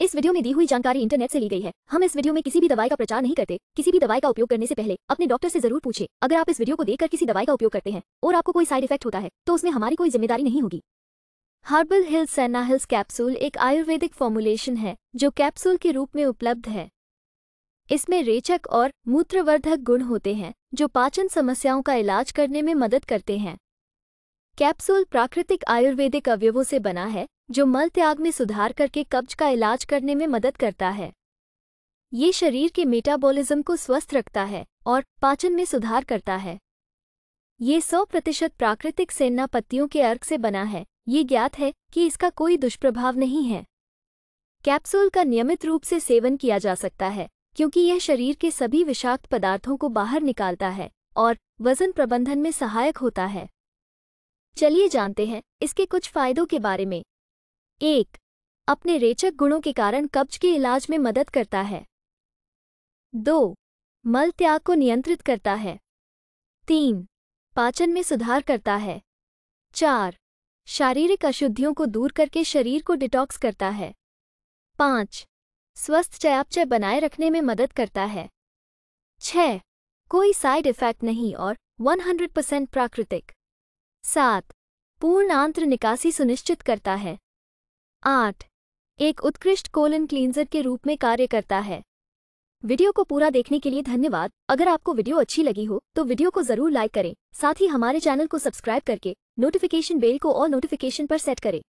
इस वीडियो में दी हुई जानकारी इंटरनेट से ली गई है हम इस वीडियो में किसी भी दवाई का प्रचार नहीं करते किसी भी दवाई का उपयोग करने से पहले अपने डॉक्टर से जरूर पूछे अगर आप इस वीडियो को देखकर किसी दवाई का उपयोग करते हैं और आपको कोई साइड इफेक्ट होता है तो उसमें हमारी कोई जिम्मेदारी नहीं होगी हार्बल हिल्स सैना हिल्स कैप्सूल एक आयुर्वेदिक फॉर्मुलेशन है जो कैप्सूल के रूप में उपलब्ध है इसमें रेचक और मूत्रवर्धक गुण होते हैं जो पाचन समस्याओं का इलाज करने में मदद करते हैं कैप्सूल प्राकृतिक आयुर्वेदिक अवयवों से बना है जो मल त्याग में सुधार करके कब्ज का इलाज करने में मदद करता है ये शरीर के मेटाबॉलिज्म को स्वस्थ रखता है और पाचन में सुधार करता है ये सौ प्रतिशत प्राकृतिक सेना पत्तियों के अर्क से बना है ये ज्ञात है कि इसका कोई दुष्प्रभाव नहीं है कैप्सूल का नियमित रूप से सेवन किया जा सकता है क्योंकि यह शरीर के सभी विषाक्त पदार्थों को बाहर निकालता है और वजन प्रबंधन में सहायक होता है चलिए जानते हैं इसके कुछ फायदों के बारे में एक अपने रेचक गुणों के कारण कब्ज के इलाज में मदद करता है दो मल त्याग को नियंत्रित करता है तीन पाचन में सुधार करता है चार शारीरिक अशुद्धियों को दूर करके शरीर को डिटॉक्स करता है पाँच स्वस्थ चयापचय बनाए रखने में मदद करता है छ कोई साइड इफेक्ट नहीं और 100% प्राकृतिक सात पूर्ण आंत्र निकासी सुनिश्चित करता है आठ एक उत्कृष्ट कोलन क्लींजर के रूप में कार्य करता है वीडियो को पूरा देखने के लिए धन्यवाद अगर आपको वीडियो अच्छी लगी हो तो वीडियो को जरूर लाइक करें साथ ही हमारे चैनल को सब्सक्राइब करके नोटिफिकेशन बेल को और नोटिफिकेशन पर सेट करें